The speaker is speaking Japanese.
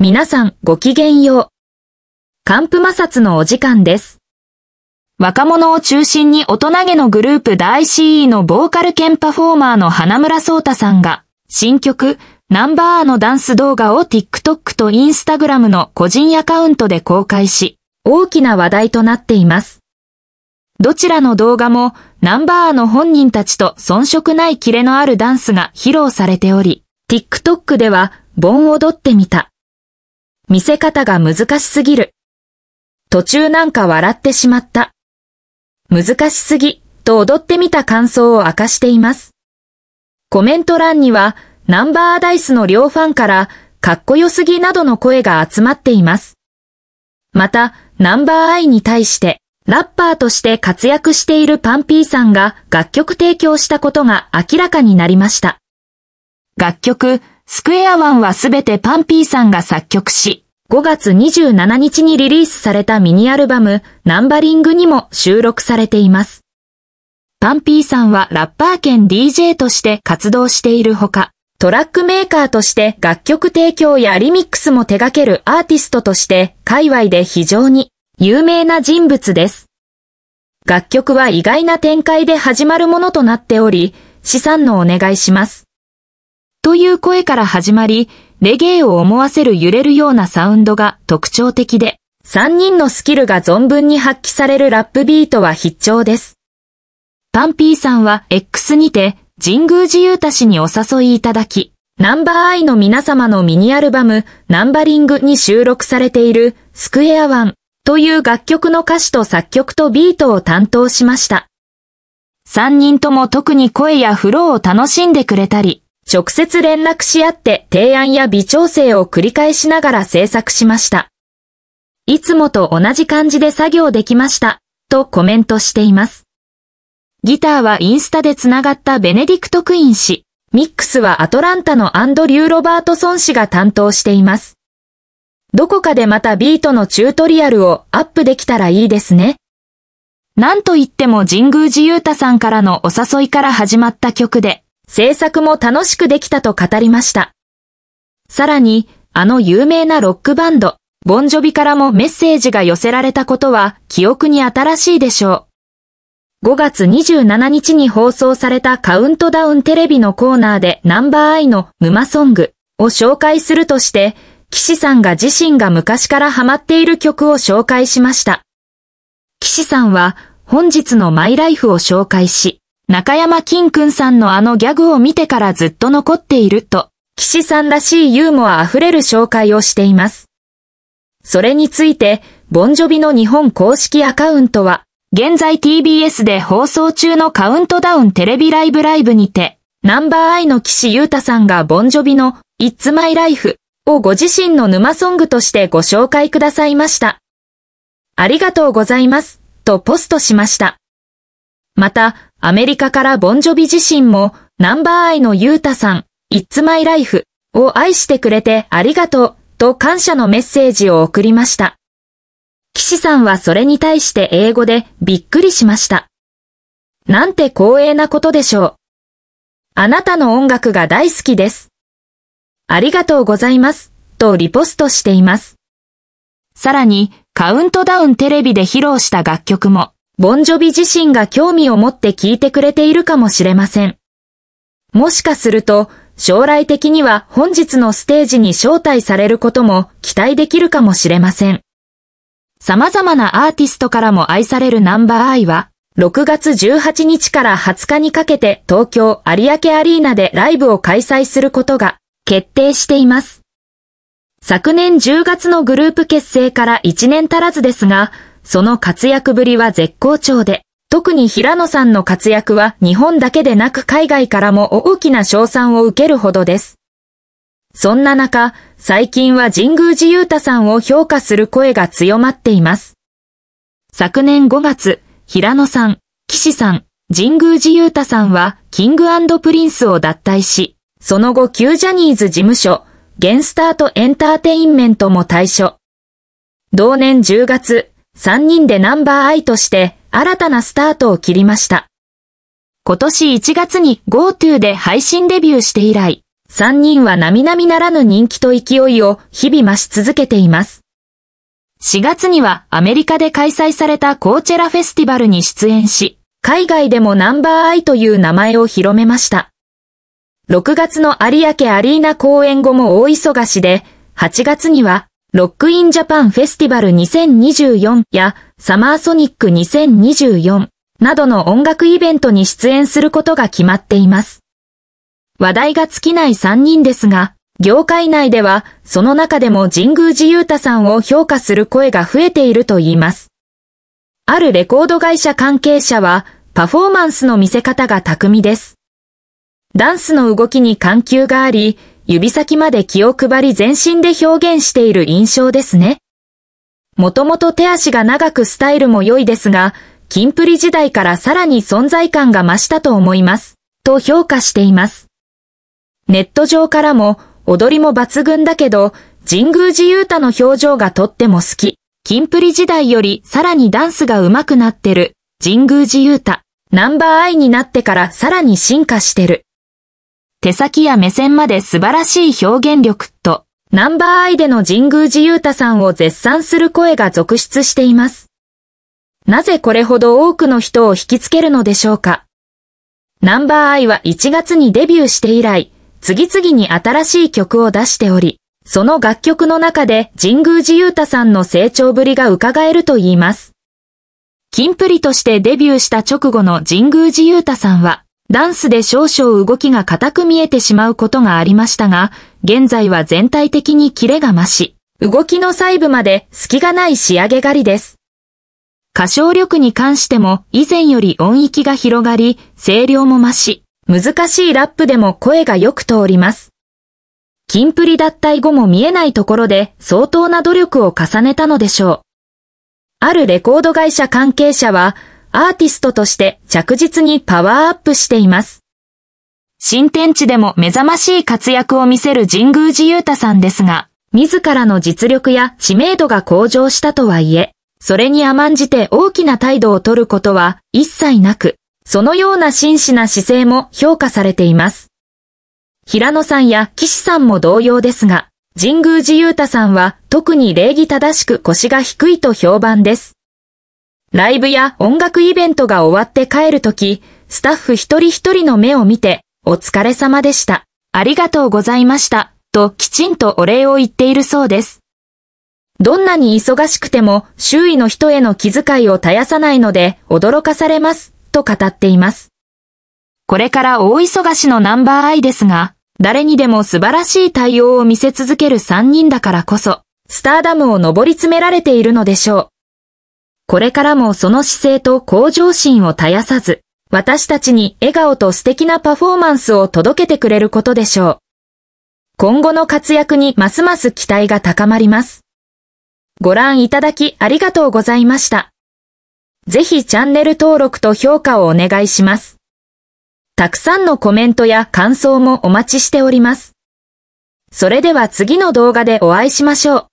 皆さんごきげんよう。寒風摩擦のお時間です。若者を中心に大人げのグループ大 CE のボーカル兼パフォーマーの花村聡太さんが、新曲、ナンバーのダンス動画を TikTok と Instagram の個人アカウントで公開し、大きな話題となっています。どちらの動画も、ナンバーの本人たちと遜色ないキレのあるダンスが披露されており、TikTok では、盆踊ってみた。見せ方が難しすぎる。途中なんか笑ってしまった。難しすぎと踊ってみた感想を明かしています。コメント欄にはナンバーダイスの両ファンからかっこよすぎなどの声が集まっています。また、ナンバーアイに対してラッパーとして活躍しているパンピーさんが楽曲提供したことが明らかになりました。楽曲、スクエアワンはすべてパンピーさんが作曲し、5月27日にリリースされたミニアルバム、ナンバリングにも収録されています。パンピーさんはラッパー兼 DJ として活動しているほか、トラックメーカーとして楽曲提供やリミックスも手掛けるアーティストとして、界隈で非常に有名な人物です。楽曲は意外な展開で始まるものとなっており、資産のお願いします。という声から始まり、レゲエを思わせる揺れるようなサウンドが特徴的で、3人のスキルが存分に発揮されるラップビートは必聴です。パンピーさんは X にて、神宮寺勇太氏にお誘いいただき、ナンバーアイの皆様のミニアルバム、ナンバリングに収録されている、スクエアワンという楽曲の歌詞と作曲とビートを担当しました。3人とも特に声やフローを楽しんでくれたり、直接連絡し合って提案や微調整を繰り返しながら制作しました。いつもと同じ感じで作業できました、とコメントしています。ギターはインスタでつながったベネディクト・クイン氏、ミックスはアトランタのアンドリュー・ロバートソン氏が担当しています。どこかでまたビートのチュートリアルをアップできたらいいですね。なんといっても神宮寺勇太さんからのお誘いから始まった曲で、制作も楽しくできたと語りました。さらに、あの有名なロックバンド、ボンジョビからもメッセージが寄せられたことは記憶に新しいでしょう。5月27日に放送されたカウントダウンテレビのコーナーでナンバーアイの沼ソングを紹介するとして、岸さんが自身が昔からハマっている曲を紹介しました。岸さんは本日のマイライフを紹介し、中山金くんさんのあのギャグを見てからずっと残っていると、岸さんらしいユーモア溢れる紹介をしています。それについて、ボンジョビの日本公式アカウントは、現在 TBS で放送中のカウントダウンテレビライブライブにて、ナンバーアイの岸優太さんがボンジョビの It's My Life をご自身の沼ソングとしてご紹介くださいました。ありがとうございます、とポストしました。また、アメリカからボンジョビ自身も、ナンバーアイのユータさん、It's My Life を愛してくれてありがとうと感謝のメッセージを送りました。岸さんはそれに対して英語でびっくりしました。なんて光栄なことでしょう。あなたの音楽が大好きです。ありがとうございます、とリポストしています。さらに、カウントダウンテレビで披露した楽曲も、ボンジョビ自身が興味を持って聞いてくれているかもしれません。もしかすると、将来的には本日のステージに招待されることも期待できるかもしれません。様々なアーティストからも愛されるナンバーアイは、6月18日から20日にかけて東京有明アリーナでライブを開催することが決定しています。昨年10月のグループ結成から1年足らずですが、その活躍ぶりは絶好調で、特に平野さんの活躍は日本だけでなく海外からも大きな賞賛を受けるほどです。そんな中、最近は神宮寺勇太さんを評価する声が強まっています。昨年5月、平野さん、岸さん、神宮寺勇太さんはキングプリンスを脱退し、その後旧ジャニーズ事務所、ゲンスタートエンターテインメントも退所。同年10月、3人でナンバーアイとして新たなスタートを切りました。今年1月に GoTo で配信デビューして以来、3人は並々ならぬ人気と勢いを日々増し続けています。4月にはアメリカで開催されたコーチェラフェスティバルに出演し、海外でもナンバーアイという名前を広めました。6月の有明アリーナ公演後も大忙しで、8月にはロックインジャパンフェスティバル2024やサマーソニック2024などの音楽イベントに出演することが決まっています。話題が尽きない3人ですが、業界内ではその中でも神宮寺勇太さんを評価する声が増えていると言います。あるレコード会社関係者はパフォーマンスの見せ方が巧みです。ダンスの動きに緩急があり、指先まで気を配り全身で表現している印象ですね。もともと手足が長くスタイルも良いですが、キンプリ時代からさらに存在感が増したと思います、と評価しています。ネット上からも、踊りも抜群だけど、神宮寺勇太の表情がとっても好き。キンプリ時代よりさらにダンスが上手くなってる。神宮寺勇太。ナンバーアイになってからさらに進化してる。手先や目線まで素晴らしい表現力と、ナンバーアイでの神宮寺勇太さんを絶賛する声が続出しています。なぜこれほど多くの人を引きつけるのでしょうかナンバーアイは1月にデビューして以来、次々に新しい曲を出しており、その楽曲の中で神宮寺勇太さんの成長ぶりが伺えると言います。キンプリとしてデビューした直後の神宮寺勇太さんは、ダンスで少々動きが硬く見えてしまうことがありましたが、現在は全体的にキレが増し、動きの細部まで隙がない仕上げ狩りです。歌唱力に関しても以前より音域が広がり、声量も増し、難しいラップでも声がよく通ります。金プリ脱退後も見えないところで相当な努力を重ねたのでしょう。あるレコード会社関係者は、アーティストとして着実にパワーアップしています。新天地でも目覚ましい活躍を見せる神宮寺勇太さんですが、自らの実力や知名度が向上したとはいえ、それに甘んじて大きな態度を取ることは一切なく、そのような真摯な姿勢も評価されています。平野さんや岸さんも同様ですが、神宮寺勇太さんは特に礼儀正しく腰が低いと評判です。ライブや音楽イベントが終わって帰るとき、スタッフ一人一人の目を見て、お疲れ様でした。ありがとうございました。ときちんとお礼を言っているそうです。どんなに忙しくても周囲の人への気遣いを絶やさないので驚かされます。と語っています。これから大忙しのナンバーアイですが、誰にでも素晴らしい対応を見せ続ける3人だからこそ、スターダムを上り詰められているのでしょう。これからもその姿勢と向上心を絶やさず、私たちに笑顔と素敵なパフォーマンスを届けてくれることでしょう。今後の活躍にますます期待が高まります。ご覧いただきありがとうございました。ぜひチャンネル登録と評価をお願いします。たくさんのコメントや感想もお待ちしております。それでは次の動画でお会いしましょう。